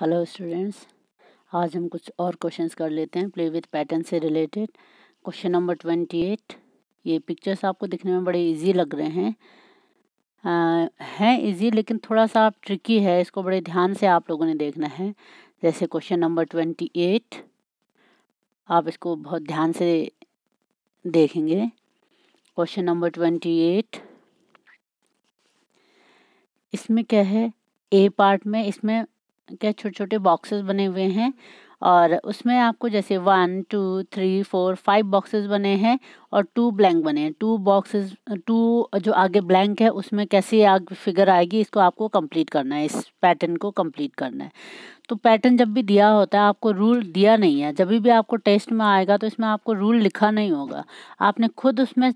Hello students आज हम कुछ और क्वेश्चंस कर लेते हैं प्ले विथ पैटर्न से related question number twenty eight ये पिक्चर्स आपको दिखने में बड़े इजी लग रहे हैं आ, हैं इजी लेकिन थोड़ा सा आप ट्रिकी है इसको बड़े ध्यान से आप लोगों ने देखना है जैसे क्वेश्चन नंबर ट्वेंटी एट आप इसको बहुत ध्यान से देखेंगे क्वेश्चन नंबर ट्वेंटी एट इसमें क्या है ए पार्ट में इसमें के छोटे छोटे बॉक्सेस बने हुए हैं और उसमें आपको जैसे one two three four five boxes बने हैं और टू ब्लैंक बने हैं टू बॉक्सेस टू जो आगे ब्लैंक है उसमें कैसे आगे फिगर आएगी इसको आपको कंप्लीट करना है इस पैटर्न को कंप्लीट करना है तो पैटर्न जब भी दिया होता है आपको रूल दिया नहीं है जब भी आपको टेस्ट में आएगा तो इसमें आपको रूल लिखा नहीं होगा आपने खुद उसमें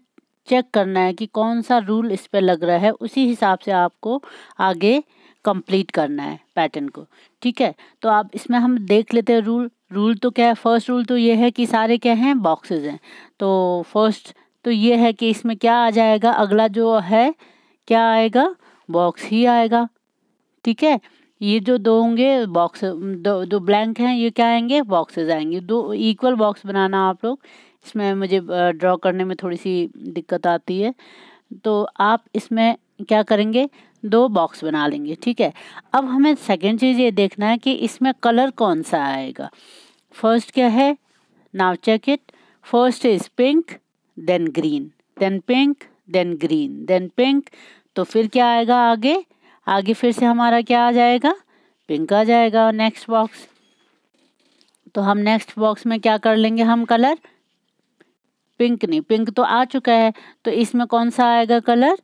चेक करना है कि कौन सा रूल इस पर लग रहा है उसी हिसाब से आपको आगे कंप्लीट करना है पैटर्न को ठीक है तो आप इसमें हम देख लेते हैं रूल रूल तो क्या है फर्स्ट रूल तो ये है कि सारे क्या हैं बॉक्सेस हैं तो फर्स्ट तो ये है कि इसमें क्या आ जाएगा अगला जो है क्या आएगा बॉक्स ही आएगा ठीक है ये जो दो होंगे बॉक्स दो जो ब्लैंक हैं ये क्या आएंगे बॉक्सेज आएंगे दो इक्वल बॉक्स बनाना आप लोग इसमें मुझे ड्रॉ करने में थोड़ी सी दिक्कत आती है तो आप इसमें क्या करेंगे दो बॉक्स बना लेंगे ठीक है अब हमें सेकेंड चीज़ ये देखना है कि इसमें कलर कौन सा आएगा फर्स्ट क्या है now check it first is pink then green then pink then green then pink तो फिर क्या आएगा आगे आगे फिर से हमारा क्या आ जाएगा पिंक आ जाएगा नेक्स्ट बॉक्स तो हम नेक्स्ट बॉक्स में क्या कर लेंगे हम कलर पिंक नहीं पिंक तो आ चुका है तो इसमें कौन सा आएगा कलर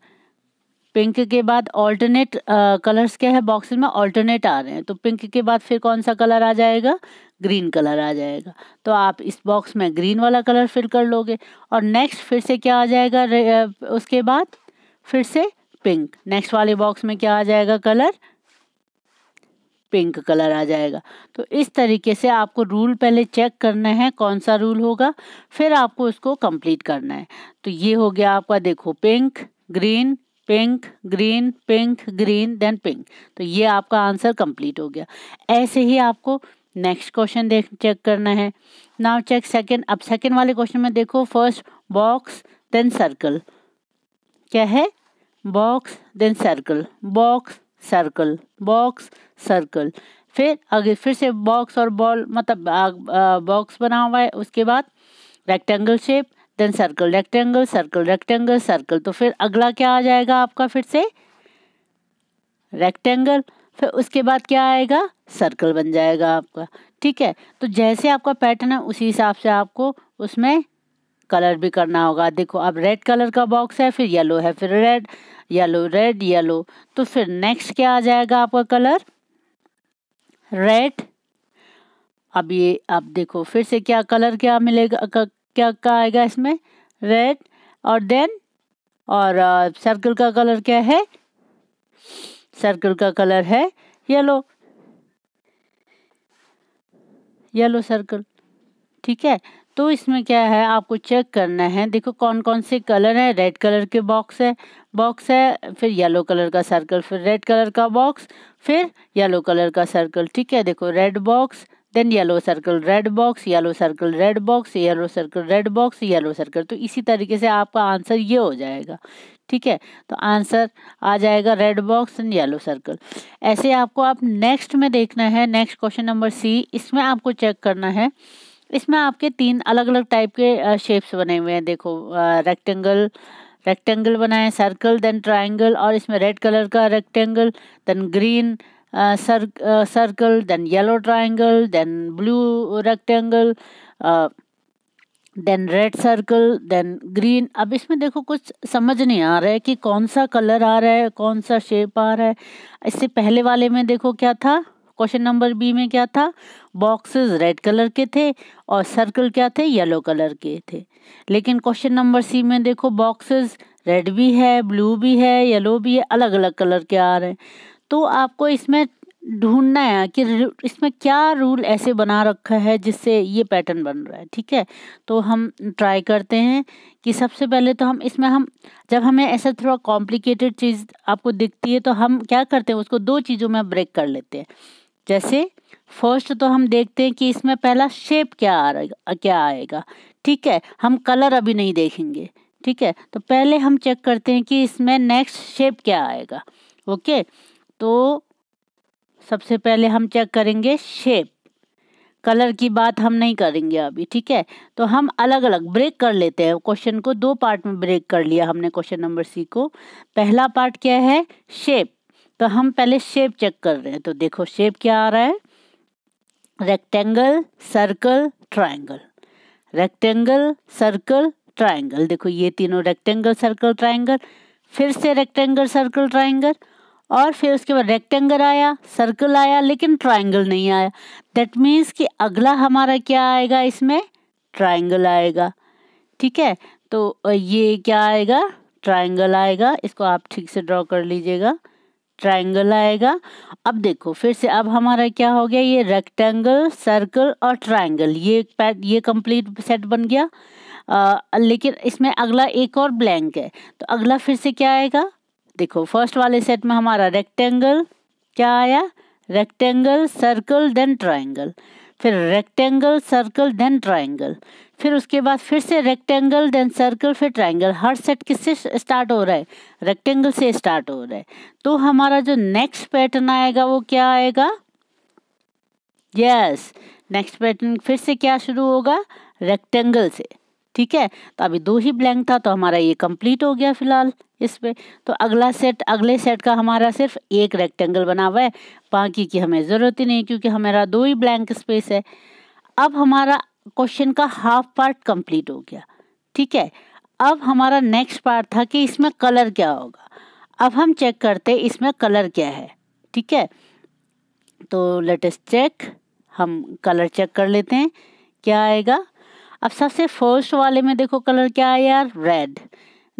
पिंक के बाद ऑल्टरनेट कलर्स क्या है बॉक्स में ऑल्टरनेट आ रहे हैं तो पिंक के बाद फिर कौन सा कलर आ जाएगा ग्रीन कलर आ जाएगा तो आप इस बॉक्स में ग्रीन वाला कलर फिल कर लोगे और नेक्स्ट फिर से क्या आ जाएगा उसके बाद फिर से पिंक नेक्स्ट वाले बॉक्स में क्या आ जाएगा कलर पिंक कलर आ जाएगा तो इस तरीके से आपको रूल पहले चेक करना है कौन सा रूल होगा फिर आपको उसको कंप्लीट करना है तो ये हो गया आपका देखो pink green pink green pink green then pink तो ये आपका आंसर कंप्लीट हो गया ऐसे ही आपको नेक्स्ट क्वेश्चन देख चेक करना है नाउ चेक सेकंड अब सेकंड वाले क्वेश्चन में देखो फर्स्ट बॉक्स देन सर्कल क्या है box then circle box circle box circle फिर अगर फिर से बॉक्स और बॉल मतलब बॉक्स बना हुआ है उसके बाद rectangle shape then circle rectangle circle rectangle circle तो फिर अगला क्या आ जाएगा आपका फिर से रेक्टेंगल फिर उसके बाद क्या आएगा सर्कल बन जाएगा आपका ठीक है तो जैसे आपका पैटर्न है उसी हिसाब से आपको उसमें कलर भी करना होगा देखो अब रेड कलर का बॉक्स है फिर येलो है फिर रेड येलो रेड येलो तो फिर नेक्स्ट क्या आ जाएगा आपका कलर रेड अब ये आप देखो फिर से क्या कलर क्या मिलेगा क्या क्या आएगा इसमें रेड और देन और सर्कल uh, का कलर क्या है सर्कल का कलर है येलो येलो सर्कल ठीक है तो इसमें क्या है आपको चेक करना है देखो कौन कौन से कलर है रेड कलर के बॉक्स है बॉक्स है फिर येलो कलर का सर्कल फिर रेड कलर का बॉक्स फिर येलो कलर का सर्कल ठीक है देखो red box then yellow circle red box yellow circle red box yellow circle red box yellow circle तो इसी तरीके से आपका आंसर ये हो जाएगा ठीक है तो आंसर आ जाएगा red box and yellow circle ऐसे आपको आप नेक्स्ट में देखना है नेक्स्ट क्वेश्चन नंबर सी इसमें आपको चेक करना है इसमें आपके तीन अलग अलग टाइप के शेप्स बने हुए हैं देखो रेक्टेंगल रेक्टेंगल बनाए सर्कल देन ट्राइंगल और इसमें रेड कलर का rectangle then green uh, cir uh, circle, then yellow triangle, then blue rectangle, uh, then red circle then green अब इसमें देखो कुछ समझ नहीं आ रहा है कि कौन सा कलर आ रहा है कौन सा शेप आ रहा है इससे पहले वाले में देखो क्या था क्वेश्चन नंबर बी में क्या था बॉक्सेस रेड कलर के थे और सर्कल क्या थे येलो कलर के थे लेकिन क्वेश्चन नंबर सी में देखो बॉक्सेस रेड भी है ब्लू भी है येलो भी है अलग अलग कलर के आ रहे हैं तो आपको इसमें ढूंढना है कि इसमें क्या रूल ऐसे बना रखा है जिससे ये पैटर्न बन रहा है ठीक है तो हम ट्राई करते हैं कि सबसे पहले तो हम इसमें हम जब हमें ऐसा थोड़ा कॉम्प्लिकेटेड चीज़ आपको दिखती है तो हम क्या करते हैं उसको दो चीज़ों में ब्रेक कर लेते हैं जैसे फर्स्ट तो हम देखते हैं कि इसमें पहला शेप क्या आ रहा क्या आएगा ठीक है हम कलर अभी नहीं देखेंगे ठीक है तो पहले हम चेक करते हैं कि इसमें नेक्स्ट शेप क्या आएगा ओके okay? तो सबसे पहले हम चेक करेंगे शेप कलर की बात हम नहीं करेंगे अभी ठीक है तो हम अलग अलग ब्रेक कर लेते हैं क्वेश्चन को दो पार्ट में ब्रेक कर लिया हमने क्वेश्चन नंबर सी को पहला पार्ट क्या है शेप तो हम पहले शेप चेक कर रहे हैं तो देखो शेप क्या आ रहा है rectangle circle triangle rectangle circle triangle देखो ये तीनों रेक्टेंगल सर्कल ट्राइंगल फिर से रेक्टेंगल सर्कल ट्राइंगल और फिर उसके बाद रेक्टेंगल आया सर्कल आया लेकिन ट्राइंगल नहीं आया दैट मीन्स कि अगला हमारा क्या आएगा इसमें ट्राइंगल आएगा ठीक है तो ये क्या आएगा ट्राइंगल आएगा इसको आप ठीक से ड्रॉ कर लीजिएगा ट्राइंगल आएगा अब देखो फिर से अब हमारा क्या हो गया ये रेक्टेंगल सर्कल और ट्राइंगल ये पैट ये कंप्लीट सेट बन गया आ, लेकिन इसमें अगला एक और ब्लैंक है तो अगला फिर से क्या आएगा देखो फर्स्ट वाले सेट में हमारा रेक्टेंगल क्या आया रेक्टेंगल सर्कल देन ट्राइंगल फिर रेक्टेंगल सर्कल देन ट्राइंगल फिर उसके बाद फिर से रेक्टेंगल देन सर्कल फिर ट्राइंगल हर सेट किससे स्टार्ट हो रहा है रेक्टेंगल से स्टार्ट हो रहा है तो हमारा जो नेक्स्ट पैटर्न आएगा वो क्या आएगा यस नेक्स्ट पैटर्न फिर से क्या शुरू होगा रेक्टेंगल से ठीक है तो अभी दो ही ब्लैंक था तो हमारा ये कंप्लीट हो गया फिलहाल इस पर तो अगला सेट अगले सेट का हमारा सिर्फ एक रेक्टेंगल बना हुआ है बाकी की हमें ज़रूरत ही नहीं क्योंकि हमारा दो ही ब्लैंक स्पेस है अब हमारा क्वेश्चन का हाफ पार्ट कंप्लीट हो गया ठीक है अब हमारा नेक्स्ट पार्ट था कि इसमें कलर क्या होगा अब हम चेक करते इसमें कलर क्या है ठीक है तो लेटेस्ट चेक हम कलर चेक कर लेते हैं क्या आएगा अब सबसे फर्स्ट वाले में देखो कलर क्या है यार red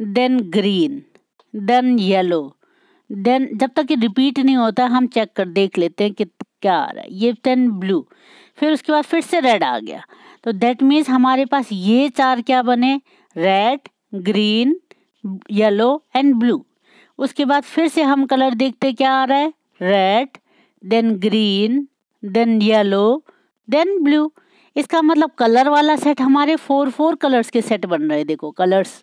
then green then yellow then जब तक ये रिपीट नहीं होता हम चेक कर देख लेते हैं कि क्या आ रहा है ये देन ब्लू फिर उसके बाद फिर से रेड आ गया तो दैट मीन्स हमारे पास ये चार क्या बने red green yellow and blue उसके बाद फिर से हम कलर देखते क्या आ रहा है red then green then yellow then blue इसका मतलब कलर वाला सेट हमारे फोर फोर कलर्स के सेट बन रहे देखो कलर्स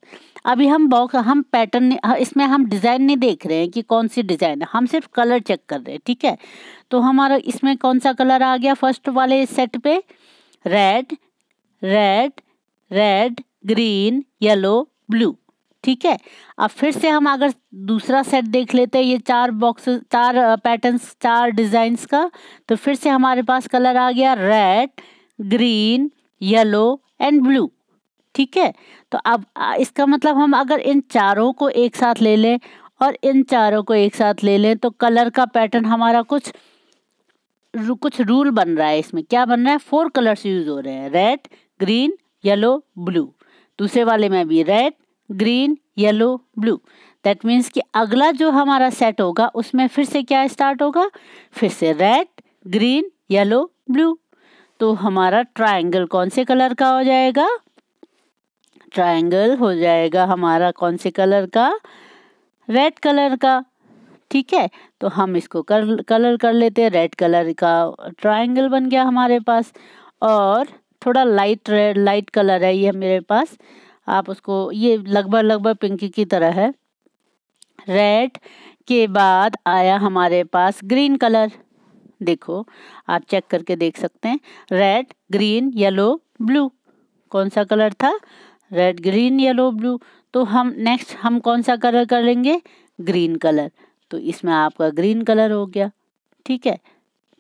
अभी हम बॉक्स हम पैटर्न हाँ, इसमें हम डिज़ाइन नहीं देख रहे हैं कि कौन सी डिज़ाइन है हम सिर्फ कलर चेक कर रहे हैं ठीक है तो हमारा इसमें कौन सा कलर आ गया फर्स्ट वाले सेट पे red red red green yellow blue ठीक है अब फिर से हम अगर दूसरा सेट देख लेते हैं ये चार बॉक्स चार पैटर्न चार डिज़ाइंस का तो फिर से हमारे पास कलर आ गया red green yellow and blue ठीक है तो अब इसका मतलब हम अगर इन चारों को एक साथ ले लें और इन चारों को एक साथ ले लें तो कलर का पैटर्न हमारा कुछ कुछ रूल बन रहा है इसमें क्या बन रहा है फोर कलर्स यूज हो रहे हैं रेड ग्रीन येलो ब्लू दूसरे वाले में भी red green yellow blue that means कि अगला जो हमारा सेट होगा उसमें फिर से क्या स्टार्ट होगा फिर से रेड ग्रीन येलो ब्लू तो हमारा ट्राइंगल कौन से कलर का हो जाएगा ट्रायंगल हो जाएगा हमारा कौन से कलर का रेड कलर का ठीक है तो हम इसको कर, कलर कर लेते हैं रेड कलर का ट्रायंगल बन गया हमारे पास और थोड़ा लाइट रेड लाइट कलर है ये मेरे पास आप उसको ये लगभग लगभग पिंकी की तरह है रेड के बाद आया हमारे पास ग्रीन कलर देखो आप चेक करके देख सकते हैं रेड ग्रीन येलो ब्लू कौन सा कलर था रेड ग्रीन येलो ब्लू तो हम नेक्स्ट हम कौन सा कलर करेंगे ग्रीन कलर तो इसमें आपका ग्रीन कलर हो गया ठीक है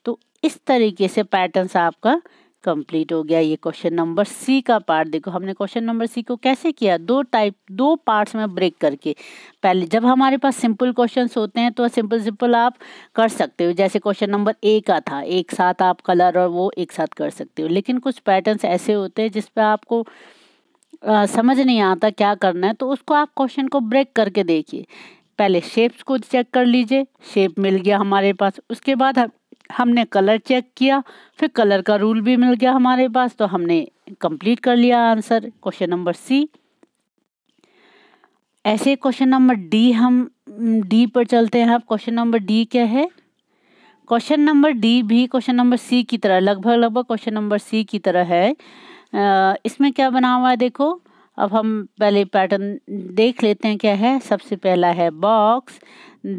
तो इस तरीके से पैटर्न्स आपका कंप्लीट हो गया ये क्वेश्चन नंबर सी का पार्ट देखो हमने क्वेश्चन नंबर सी को कैसे किया दो टाइप दो पार्ट्स में ब्रेक करके पहले जब हमारे पास सिंपल क्वेश्चंस होते हैं तो सिंपल सिंपल आप कर सकते हो जैसे क्वेश्चन नंबर ए का था एक साथ आप कलर और वो एक साथ कर सकते हो लेकिन कुछ पैटर्न्स ऐसे होते हैं जिसपे आपको आ, समझ नहीं आता क्या करना है तो उसको आप क्वेश्चन को ब्रेक करके देखिए पहले शेप्स को चेक कर लीजिए शेप मिल गया हमारे पास उसके बाद हम हमने कलर चेक किया फिर कलर का रूल भी मिल गया हमारे पास तो हमने कंप्लीट कर लिया आंसर क्वेश्चन नंबर सी ऐसे क्वेश्चन नंबर डी हम डी पर चलते हैं अब क्वेश्चन नंबर डी क्या है क्वेश्चन नंबर डी भी क्वेश्चन नंबर सी की तरह लगभग लगभग क्वेश्चन नंबर सी की तरह है इसमें क्या बना हुआ है देखो अब हम पहले पैटर्न देख लेते हैं क्या है सबसे पहला है box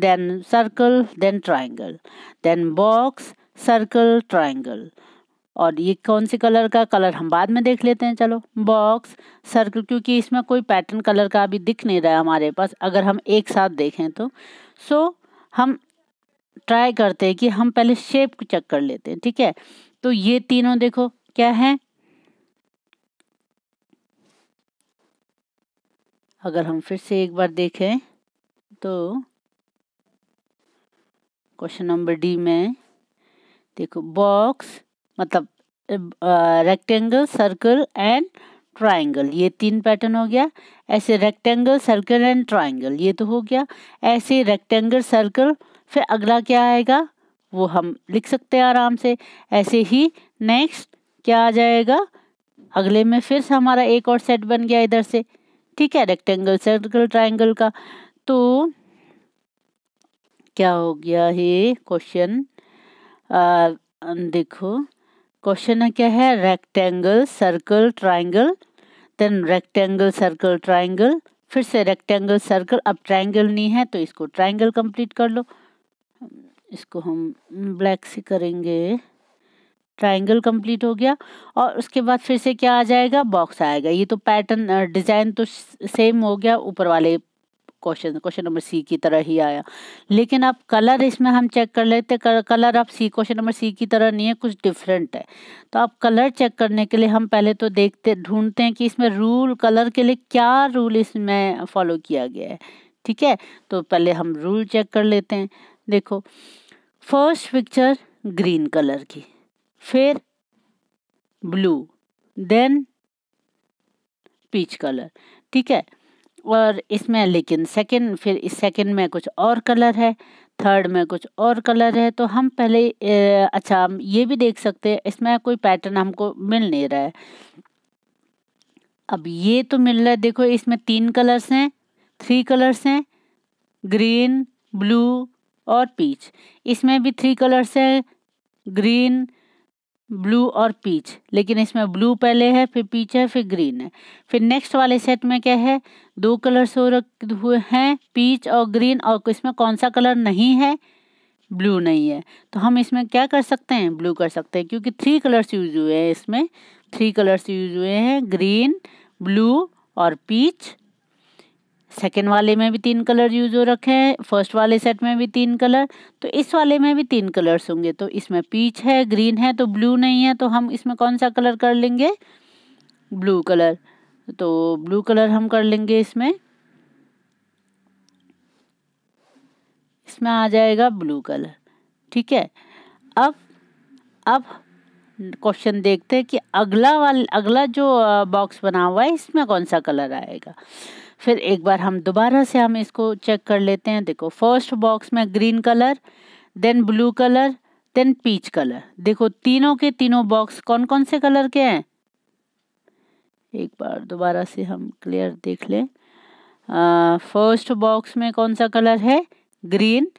then circle then triangle then box circle triangle और ये कौन से कलर का कलर हम बाद में देख लेते हैं चलो बॉक्स सर्कल क्योंकि इसमें कोई पैटर्न कलर का अभी दिख नहीं रहा है हमारे पास अगर हम एक साथ देखें तो सो so, हम ट्राई करते हैं कि हम पहले शेप को चेक कर लेते हैं ठीक है तो ये तीनों देखो क्या है अगर हम फिर से एक बार देखें तो क्वेश्चन नंबर डी में देखो बॉक्स मतलब रेक्टेंगल सर्कल एंड ट्राइंगल ये तीन पैटर्न हो गया ऐसे रेक्टेंगल सर्कल एंड ट्राइंगल ये तो हो गया ऐसे रेक्टेंगल सर्कल फिर अगला क्या आएगा वो हम लिख सकते हैं आराम से ऐसे ही नेक्स्ट क्या आ जाएगा अगले में फिर से हमारा एक और सेट बन गया इधर से ठीक है रेक्टेंगल सर्कल ट्राइंगल का तो क्या हो गया ये क्वेश्चन देखो क्वेश्चन क्या है rectangle circle triangle then rectangle circle triangle फिर से रेक्टेंगल सर्कल अब ट्राइंगल नहीं है तो इसको ट्राइंगल कंप्लीट कर लो इसको हम ब्लैक से करेंगे ट्राइंगल कंप्लीट हो गया और उसके बाद फिर से क्या आ जाएगा बॉक्स आएगा ये तो पैटर्न डिज़ाइन तो सेम हो गया ऊपर वाले क्वेश्चन क्वेश्चन नंबर सी की तरह ही आया लेकिन अब कलर इसमें हम चेक कर लेते कलर अब सी क्वेश्चन नंबर सी की तरह नहीं है कुछ डिफरेंट है तो आप कलर चेक करने के लिए हम पहले तो देखते ढूंढते हैं कि इसमें रूल कलर के लिए क्या रूल इसमें फॉलो किया गया है ठीक है तो पहले हम रूल चेक कर लेते हैं देखो फर्स्ट पिक्चर ग्रीन कलर की फिर ब्लू देन पीच कलर ठीक है और इसमें लेकिन सेकंड फिर इस सेकंड में कुछ और कलर है थर्ड में कुछ और कलर है तो हम पहले ए, अच्छा हम ये भी देख सकते हैं इसमें कोई पैटर्न हमको मिल नहीं रहा है अब ये तो मिल रहा है देखो इसमें तीन कलर्स हैं थ्री कलर्स हैं ग्रीन ब्लू और पीच इसमें भी थ्री कलर्स हैं ग्रीन ब्लू और पीच लेकिन इसमें ब्लू पहले है फिर पीच है फिर ग्रीन है फिर नेक्स्ट वाले सेट में क्या है दो कलर्स हो हुए हैं पीच और ग्रीन और इसमें कौन सा कलर नहीं है ब्लू नहीं है तो हम इसमें क्या कर सकते हैं ब्लू कर सकते हैं क्योंकि थ्री कलर्स यूज हुए हैं इसमें थ्री कलर्स यूज हुए हैं ग्रीन ब्लू और पीच सेकेंड वाले में भी तीन कलर यूज हो रखे हैं फर्स्ट वाले सेट में भी तीन कलर तो इस वाले में भी तीन कलर्स होंगे तो इसमें पीच है ग्रीन है तो ब्लू नहीं है तो हम इसमें कौन सा कलर कर लेंगे ब्लू कलर तो ब्लू कलर हम कर लेंगे इसमें इसमें आ जाएगा ब्लू कलर ठीक है अब अब क्वेश्चन देखते हैं कि अगला वाला अगला जो बॉक्स बना हुआ है इसमें कौन सा कलर आएगा फिर एक बार हम दोबारा से हम इसको चेक कर लेते हैं देखो फर्स्ट बॉक्स में green colour then blue colour then peach colour देखो तीनों के तीनों बॉक्स कौन कौन से कलर के हैं एक बार दोबारा से हम क्लियर देख लें फर्स्ट बॉक्स में कौन सा कलर है ग्रीन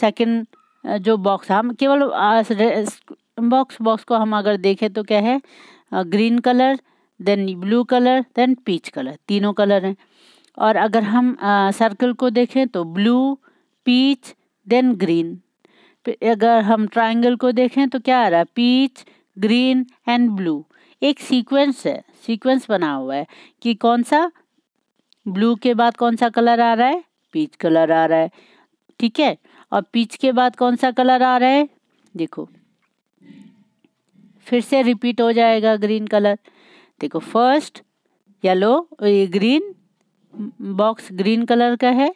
सेकंड जो बॉक्स हम केवल बॉक्स बॉक्स को हम अगर देखें तो क्या है green colour then blue colour then peach colour तीनों कलर हैं और अगर हम सर्कल को देखें तो ब्लू पीच देन ग्रीन अगर हम ट्रायंगल को देखें तो क्या आ रहा है पीच ग्रीन एंड ब्लू एक सीक्वेंस है सीक्वेंस बना हुआ है कि कौन सा ब्लू के बाद कौन सा कलर आ रहा है पीच कलर आ रहा है ठीक है और पीच के बाद कौन सा कलर आ रहा है देखो फिर से रिपीट हो जाएगा ग्रीन कलर देखो फर्स्ट येलो ये ग्रीन बॉक्स ग्रीन कलर का है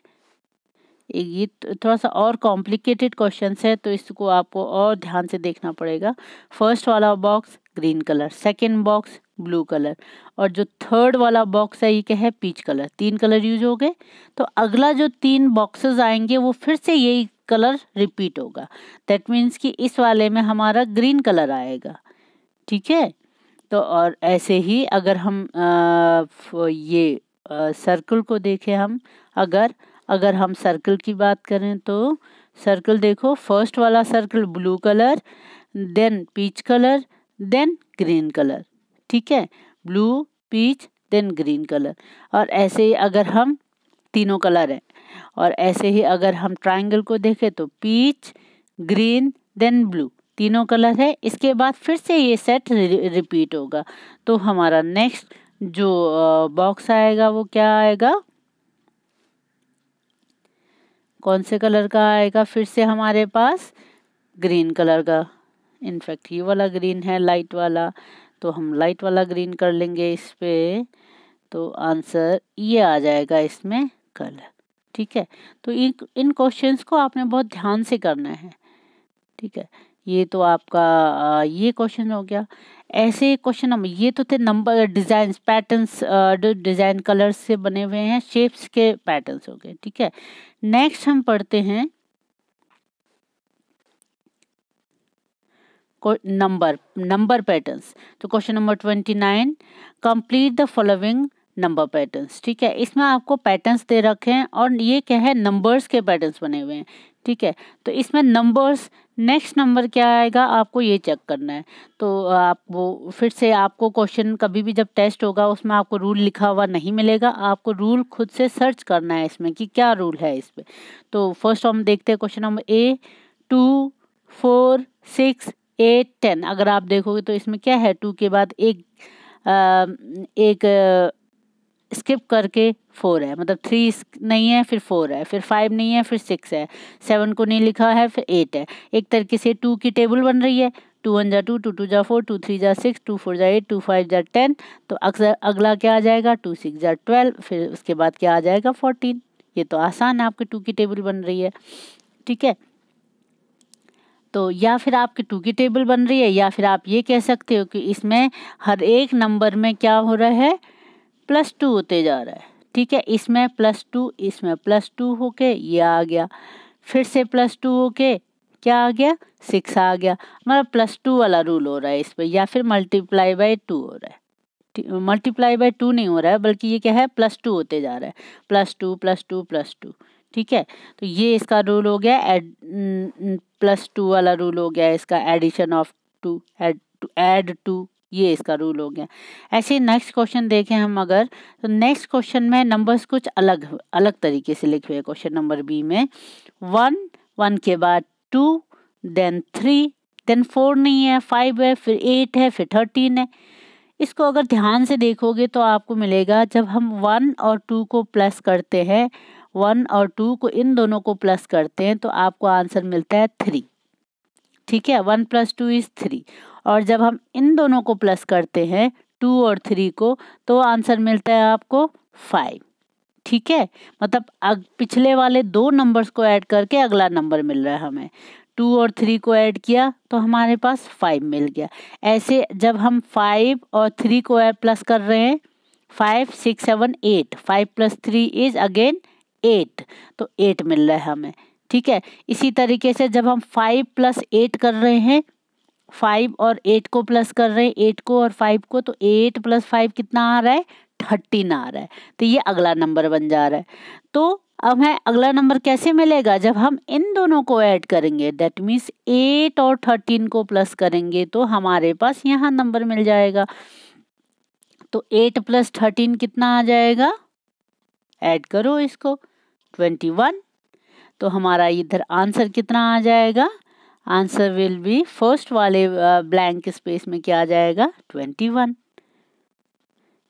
ये थोड़ा सा और कॉम्प्लिकेटेड क्वेश्चन है तो इसको आपको और ध्यान से देखना पड़ेगा फर्स्ट वाला box green colour second box blue colour और जो थर्ड वाला बॉक्स है ये क्या है पीच कलर तीन कलर यूज हो गए तो अगला जो तीन बॉक्सेस आएंगे वो फिर से यही कलर रिपीट होगा दैट मीन्स कि इस वाले में हमारा ग्रीन कलर आएगा ठीक है तो और ऐसे ही अगर हम आ, ये सर्कल को देखें हम अगर अगर हम सर्कल की बात करें तो सर्कल देखो फर्स्ट वाला circle blue colour then peach colour then green colour ठीक है blue peach then green colour और ऐसे ही अगर हम तीनों कलर हैं और ऐसे ही अगर हम ट्रायंगल को देखें तो पीच ग्रीन देन ब्लू तीनों कलर है इसके बाद फिर से ये सेट रिपीट होगा तो हमारा नेक्स्ट जो बॉक्स आएगा वो क्या आएगा कौन से कलर का आएगा फिर से हमारे पास ग्रीन कलर का इनफैक्ट ये वाला ग्रीन है लाइट वाला तो हम लाइट वाला ग्रीन कर लेंगे इस पर तो आंसर ये आ जाएगा इसमें कलर ठीक है तो इन इन क्वेश्चंस को आपने बहुत ध्यान से करना है ठीक है ये तो आपका ये क्वेश्चन हो गया ऐसे क्वेश्चन नंबर ये तो थे number design patterns design colours से बने हुए हैं शेप्स के पैटर्न्स हो गए ठीक है नेक्स्ट हम पढ़ते हैं नंबर नंबर पैटर्न्स तो question number twenty nine complete the following number patterns ठीक है इसमें आपको पैटर्न्स दे रखे हैं और ये क्या है नंबर्स के पैटर्न्स बने हुए हैं ठीक है तो इसमें नंबर्स नेक्स्ट नंबर क्या आएगा आपको ये चेक करना है तो आप वो फिर से आपको क्वेश्चन कभी भी जब टेस्ट होगा उसमें आपको रूल लिखा हुआ नहीं मिलेगा आपको रूल खुद से सर्च करना है इसमें कि क्या रूल है इस पर तो फर्स्ट हम देखते हैं question number A two four six eight ten अगर आप देखोगे तो इसमें क्या है टू के बाद एक आ, एक स्किप करके फोर है मतलब थ्री नहीं है फिर फोर है फिर फाइव नहीं है फिर सिक्स है सेवन को नहीं लिखा है फिर एट है एक तरीके से टू की टेबल बन रही है टू वन जा टू टू टू जा फोर टू थ्री जा सिक्स टू फोर जा एट टू फाइव जा टेन तो अक्सर अगला क्या आ जाएगा टू सिक्स जा ट्वेल्व फिर उसके बाद क्या आ जाएगा फोर्टीन ये तो आसान है आपके टू की टेबल बन रही है ठीक है तो या फिर आपके टू की टेबल बन रही है या फिर आप ये कह सकते हो कि इसमें हर एक नंबर में क्या हो रहा है प्लस टू होते जा रहा है ठीक है इसमें प्लस टू इसमें प्लस टू होके ये आ गया फिर से प्लस टू होके क्या आ गया सिक्स आ गया मतलब प्लस टू वाला रूल हो रहा है इस पर या फिर मल्टीप्लाई बाई टू हो रहा है मल्टीप्लाई बाई टू नहीं हो रहा है बल्कि ये क्या है प्लस टू होते जा रहा है plus two plus two plus two ठीक है तो ये इसका रूल हो गया एड प्लस टू वाला रूल हो गया इसका addition of two add two add two ये इसका रूल हो गया ऐसे नेक्स्ट क्वेश्चन देखें हम अगर तो नेक्स्ट क्वेश्चन में नंबर्स कुछ अलग अलग तरीके से लिखे हुए क्वेश्चन नंबर बी में वन वन के बाद two then three then four नहीं है फाइव है फिर एट है फिर थर्टीन है इसको अगर ध्यान से देखोगे तो आपको मिलेगा जब हम वन और टू को प्लस करते हैं वन और टू को इन दोनों को प्लस करते हैं तो आपको आंसर मिलता है थ्री ठीक है one plus two is three और जब हम इन दोनों को प्लस करते हैं टू और थ्री को तो आंसर मिलता है आपको फाइव ठीक है मतलब अग पिछले वाले दो नंबर्स को ऐड करके अगला नंबर मिल रहा है हमें टू और थ्री को ऐड किया तो हमारे पास फाइव मिल गया ऐसे जब हम फाइव और थ्री को ऐड प्लस कर रहे हैं five six seven eight five plus three is again eight तो एट मिल रहा है हमें ठीक है इसी तरीके से जब हम फाइव प्लस एट कर रहे हैं फाइव और एट को प्लस कर रहे हैं एट को और फाइव को तो एट प्लस फाइव कितना आ रहा है थर्टीन आ रहा है तो ये अगला नंबर बन जा रहा है तो अब है अगला नंबर कैसे मिलेगा जब हम इन दोनों को ऐड करेंगे दैट मीन्स एट और थर्टीन को प्लस करेंगे तो हमारे पास यहाँ नंबर मिल जाएगा तो एट प्लस थर्टीन कितना आ जाएगा ऐड करो इसको ट्वेंटी वन तो हमारा इधर आंसर कितना आ जाएगा आंसर विल बी फर्स्ट वाले ब्लैंक स्पेस में क्या आ जाएगा ट्वेंटी वन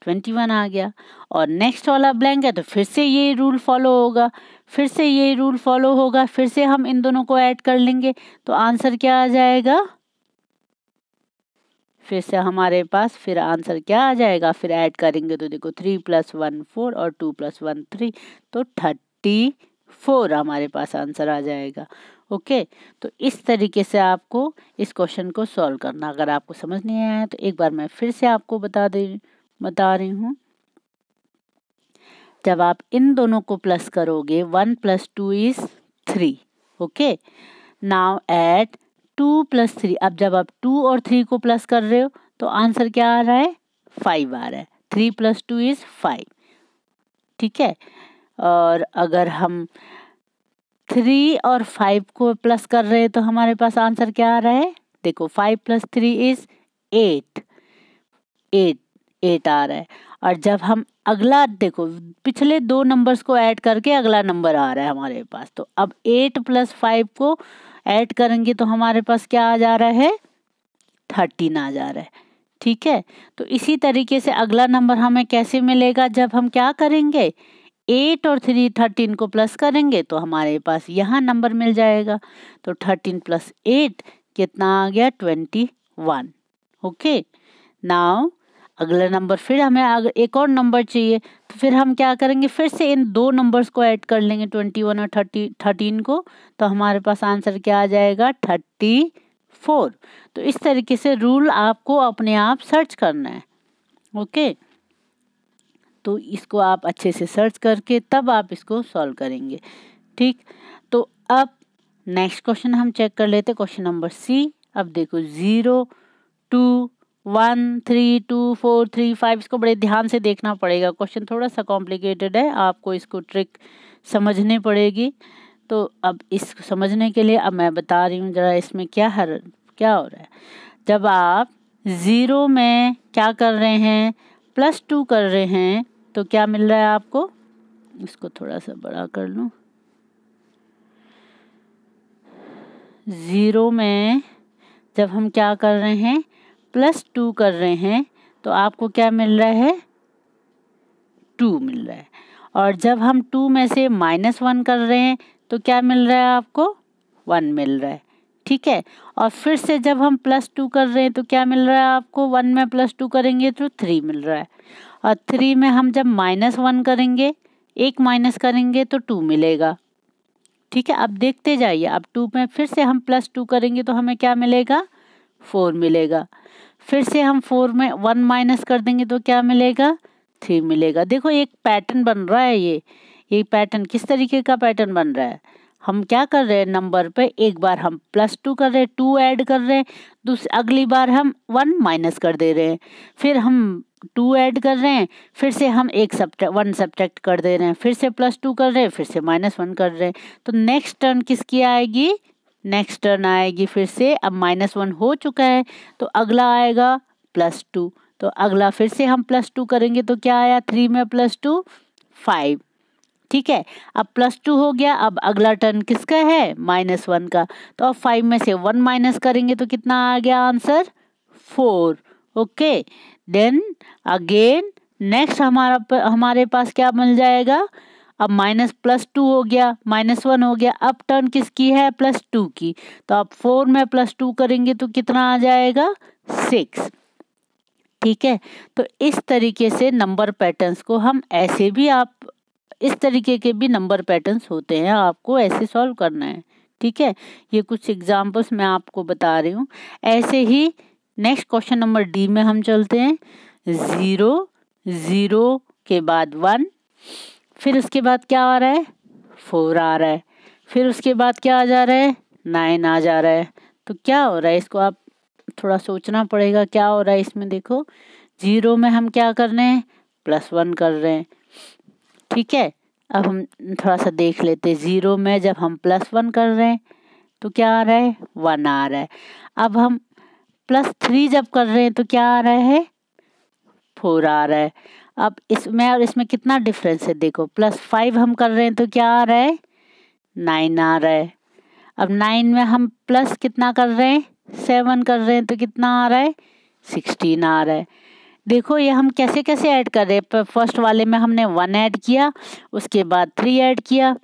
ट्वेंटी वन आ गया और नेक्स्ट वाला ब्लैंक है तो फिर से ये रूल फॉलो होगा फिर से ये रूल फॉलो होगा फिर से हम इन दोनों को ऐड कर लेंगे तो आंसर क्या आ जाएगा फिर से हमारे पास फिर आंसर क्या आ जाएगा फिर ऐड करेंगे तो देखो थ्री प्लस वन फोर और टू प्लस वन थ्री तो थर्टी फोर हमारे पास आंसर आ जाएगा ओके okay? तो इस तरीके से आपको इस क्वेश्चन को सॉल्व करना अगर आपको समझ नहीं आया तो एक बार मैं फिर से आपको बता दे बता रही हूँ जब आप इन दोनों को प्लस करोगे one plus two is three okay now eight two plus three अब जब आप टू और थ्री को प्लस कर रहे हो तो आंसर क्या आ रहा है फाइव आ रहा है three plus two is five ठीक है और अगर हम थ्री और फाइव को प्लस कर रहे हैं तो हमारे पास आंसर क्या आ रहा है देखो five plus three is eight eight eight आ रहा है और जब हम अगला देखो पिछले दो नंबर्स को ऐड करके अगला नंबर आ रहा है हमारे पास तो अब एट प्लस फाइव को ऐड करेंगे तो हमारे पास क्या आ जा रहा है थर्टीन आ जा रहा है ठीक है तो इसी तरीके से अगला नंबर हमें कैसे मिलेगा जब हम क्या करेंगे एट और थ्री थर्टीन को प्लस करेंगे तो हमारे पास यहाँ नंबर मिल जाएगा तो थर्टीन प्लस एट कितना आ गया ट्वेंटी वन ओके नाउ अगला नंबर फिर हमें अगर एक और नंबर चाहिए तो फिर हम क्या करेंगे फिर से इन दो नंबर्स को ऐड कर लेंगे ट्वेंटी वन और थर्टी थर्टीन को तो हमारे पास आंसर क्या आ जाएगा थर्टी फोर तो इस तरीके से रूल आपको अपने आप सर्च करना है ओके okay? तो इसको आप अच्छे से सर्च करके तब आप इसको सॉल्व करेंगे ठीक तो अब नेक्स्ट क्वेश्चन हम चेक कर लेते क्वेश्चन नंबर सी अब देखो zero two one three two four three five इसको बड़े ध्यान से देखना पड़ेगा क्वेश्चन थोड़ा सा कॉम्प्लिकेटेड है आपको इसको ट्रिक समझने पड़ेगी तो अब इसको समझने के लिए अब मैं बता रही हूँ ज़रा इसमें क्या हर क्या हो रहा है जब आप ज़ीरो में क्या कर रहे हैं प्लस टू कर रहे हैं तो क्या मिल रहा है आपको इसको थोड़ा सा बड़ा कर लूँ ज़ीरो में जब हम क्या कर रहे हैं प्लस टू कर रहे हैं तो आपको क्या मिल रहा है टू मिल रहा है और जब हम टू में से माइनस वन कर रहे हैं तो क्या मिल रहा है आपको वन मिल रहा है ठीक है और फिर से जब हम प्लस टू कर रहे हैं तो क्या मिल रहा है आपको वन में प्लस टू करेंगे तो थ्री मिल रहा है और थ्री में हम जब माइनस वन करेंगे एक माइनस करेंगे तो टू मिलेगा ठीक है अब देखते जाइए अब टू में फिर से हम प्लस टू करेंगे तो हमें क्या मिलेगा फोर मिलेगा फिर से हम फोर में वन माइनस कर देंगे तो क्या मिलेगा थ्री मिलेगा देखो एक पैटर्न बन रहा है ये ये पैटर्न किस तरीके का पैटर्न बन रहा है हम क्या कर रहे हैं नंबर पे एक बार हम प्लस टू कर रहे हैं टू ऐड कर रहे हैं दूसरी अगली बार हम वन माइनस कर दे रहे हैं फिर हम टू ऐड कर रहे हैं फिर से हम एक सब वन सब्ट्रैक्ट कर दे रहे हैं फिर से प्लस टू कर रहे हैं फिर से माइनस वन कर रहे हैं तो नेक्स्ट टर्न किसकी आएगी नेक्स्ट टर्न आएगी फिर से अब माइनस वन हो चुका है तो अगला आएगा प्लस टू तो अगला फिर से हम प्लस टू करेंगे तो क्या आया थ्री में प्लस टू फाइव ठीक है अब प्लस टू हो गया अब अगला टर्न किसका है माइनस वन का तो अब फाइव में से वन माइनस करेंगे तो कितना आ गया answer four okay then again next हमारा हमारे पास क्या मिल जाएगा अब माइनस प्लस टू हो गया माइनस वन हो गया अब टर्न किसकी है प्लस टू की तो अब फोर में प्लस टू करेंगे तो कितना आ जाएगा सिक्स ठीक है तो इस तरीके से नंबर पैटर्न्स को हम ऐसे भी आप इस तरीके के भी नंबर पैटर्न्स होते हैं आपको ऐसे सॉल्व करना है ठीक है ये कुछ एग्जाम्पल्स मैं आपको बता रही हूँ ऐसे ही नेक्स्ट क्वेश्चन नंबर डी में हम चलते हैं ज़ीरो ज़ीरो के बाद वन फिर उसके बाद क्या आ रहा है फोर आ रहा है फिर उसके बाद क्या आ जा रहा है नाइन आ जा रहा है तो क्या हो रहा है इसको आप थोड़ा सोचना पड़ेगा क्या हो रहा है इसमें देखो ज़ीरो में हम क्या कर रहे हैं प्लस वन कर रहे हैं ठीक है अब हम थोड़ा सा देख लेते हैं ज़ीरो में जब हम प्लस वन कर रहे हैं तो क्या आ रहा है वन आ रहा है अब हम प्लस थ्री जब कर रहे हैं तो क्या आ रहा है फोर आ रहा है अब इसमें और इसमें कितना डिफरेंस है देखो प्लस फाइव हम कर रहे हैं तो क्या आ रहा है नाइन आ रहा है अब नाइन में हम प्लस कितना कर रहे हैं सेवन कर रहे हैं तो कितना आ रहा है सिक्सटीन आ रहा है देखो ये हम कैसे कैसे ऐड कर रहे हैं फर्स्ट वाले में हमने वन ऐड किया उसके बाद थ्री ऐड किया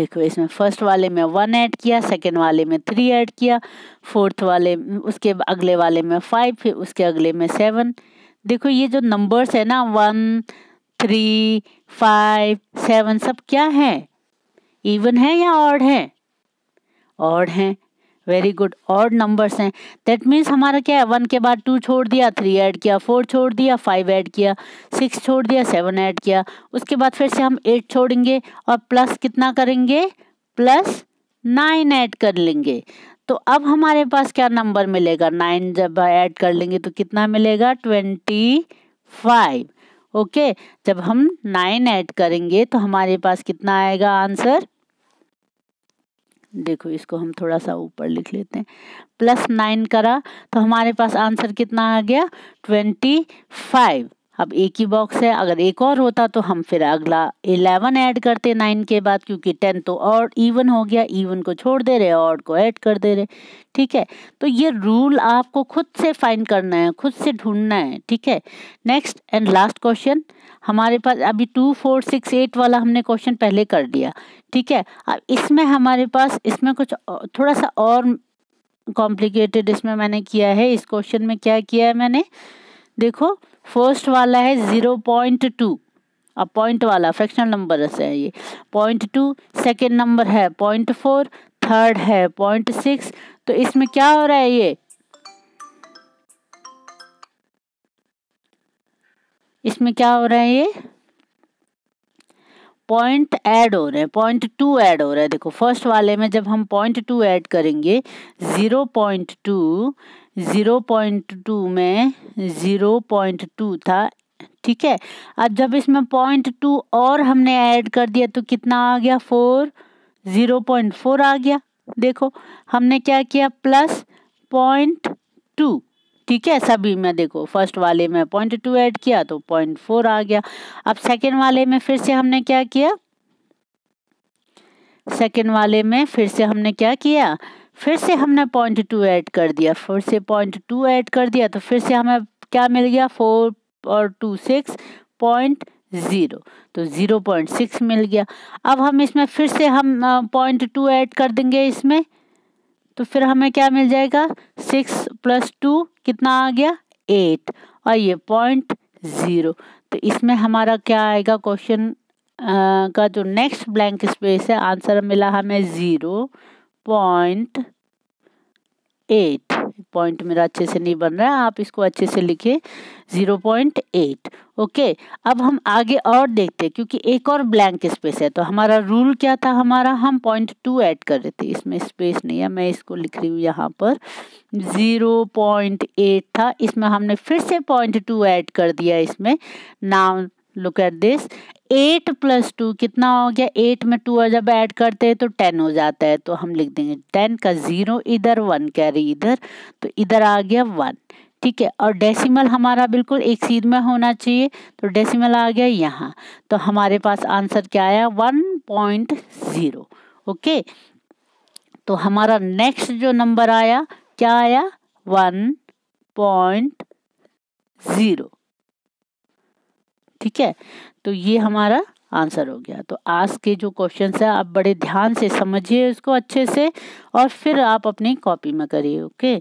देखो इसमें फर्स्ट वाले में वन ऐड किया सेकंड वाले में थ्री ऐड किया फोर्थ वाले उसके अगले वाले में फाइव फिर उसके अगले में सेवन देखो ये जो नंबर्स है ना वन थ्री फाइव सेवन सब क्या है इवन है या ऑड है ऑड है वेरी गुड और नंबर्स हैं दैट मीन्स हमारा क्या है वन के बाद टू छोड़ दिया थ्री ऐड किया फोर छोड़ दिया फाइव ऐड किया सिक्स छोड़ दिया सेवन ऐड किया उसके बाद फिर से हम एट छोड़ेंगे और प्लस कितना करेंगे प्लस नाइन ऐड कर लेंगे तो अब हमारे पास क्या नंबर मिलेगा नाइन जब ऐड कर लेंगे तो कितना मिलेगा ट्वेंटी फाइव ओके जब हम नाइन ऐड करेंगे तो हमारे पास कितना आएगा आंसर देखो इसको हम थोड़ा सा ऊपर लिख लेते हैं प्लस नाइन करा तो हमारे पास आंसर कितना आ गया ट्वेंटी फाइव अब एक ही बॉक्स है अगर एक और होता तो हम फिर अगला इलेवन ऐड करते नाइन के बाद क्योंकि टेन तो और इवन हो गया इवन को छोड़ दे रहे और को ऐड कर दे रहे ठीक है तो ये रूल आपको खुद से फाइंड करना है खुद से ढूंढना है ठीक है नेक्स्ट एंड लास्ट क्वेश्चन हमारे पास अभी टू फोर सिक्स एट वाला हमने क्वेश्चन पहले कर दिया ठीक है अब इसमें हमारे पास इसमें कुछ थोड़ा सा और कॉम्प्लिकेटेड इसमें मैंने किया है इस क्वेश्चन में क्या किया है मैंने देखो फर्स्ट वाला है ज़ीरो पॉइंट टू अब पॉइंट वाला फ्रैक्शनल नंबर से है ये पॉइंट टू सेकेंड नंबर है पॉइंट फोर थर्ड है पॉइंट सिक्स तो इसमें क्या हो रहा है ये इसमें क्या हो रहा है ये पॉइंट ऐड हो रहे हैं पॉइंट टू ऐड हो रहा है देखो फर्स्ट वाले में जब हम पॉइंट टू ऐड करेंगे zero point two zero point two में ज़ीरो पॉइंट टू था ठीक है अब जब इसमें पॉइंट टू और हमने ऐड कर दिया तो कितना आ गया फोर ज़ीरो पॉइंट फोर आ गया देखो हमने क्या किया प्लस पॉइंट टू ठीक है भी मैं देखो फर्स्ट वाले में पॉइंट टू ऐड किया तो पॉइंट फोर आ गया अब सेकेंड वाले में फिर से हमने क्या किया सेकेंड वाले में फिर से हमने क्या किया फिर से हमने पॉइंट टू ऐड कर दिया फिर से पॉइंट टू ऐड कर दिया तो फिर से हमें क्या मिल गया फोर और टू सिक्स पॉइंट ज़ीरो तो ज़ीरो पॉइंट सिक्स मिल गया अब हम इसमें फिर से हम पॉइंट टू ऐड कर देंगे इसमें तो फिर हमें क्या मिल जाएगा सिक्स प्लस टू कितना आ गया एट और ये पॉइंट ज़ीरो तो इसमें हमारा क्या आएगा क्वेश्चन का जो नेक्स्ट ब्लैंक स्पेस है आंसर मिला हमें ज़ीरो पॉइंट एट पॉइंट मेरा अच्छे से नहीं बन रहा है आप इसको अच्छे से लिखिए ज़ीरो पॉइंट एट ओके अब हम आगे और देखते हैं क्योंकि एक और ब्लैंक स्पेस है तो हमारा रूल क्या था हमारा हम पॉइंट टू ऐड कर रहे थे इसमें स्पेस नहीं है मैं इसको लिख रही हूँ यहाँ पर ज़ीरो पॉइंट एट था इसमें हमने फिर से पॉइंट टू ऐड कर दिया इसमें now look at this eight plus two कितना हो गया एट में टू और जब ऐड करते हैं तो टेन हो जाता है तो हम लिख देंगे टेन का ज़ीरो इधर वन कैरी इधर तो इधर आ गया वन ठीक है और डेसिमल हमारा बिल्कुल एक सीध में होना चाहिए तो डेसिमल आ गया यहाँ तो हमारे पास आंसर क्या आया वन पॉइंट ज़ीरो ओके तो हमारा नेक्स्ट जो नंबर आया क्या आया वन पॉइंट ज़ीरो ठीक है तो ये हमारा आंसर हो गया तो आज के जो क्वेश्चन है आप बड़े ध्यान से समझिए इसको अच्छे से और फिर आप अपनी कॉपी में करिए ओके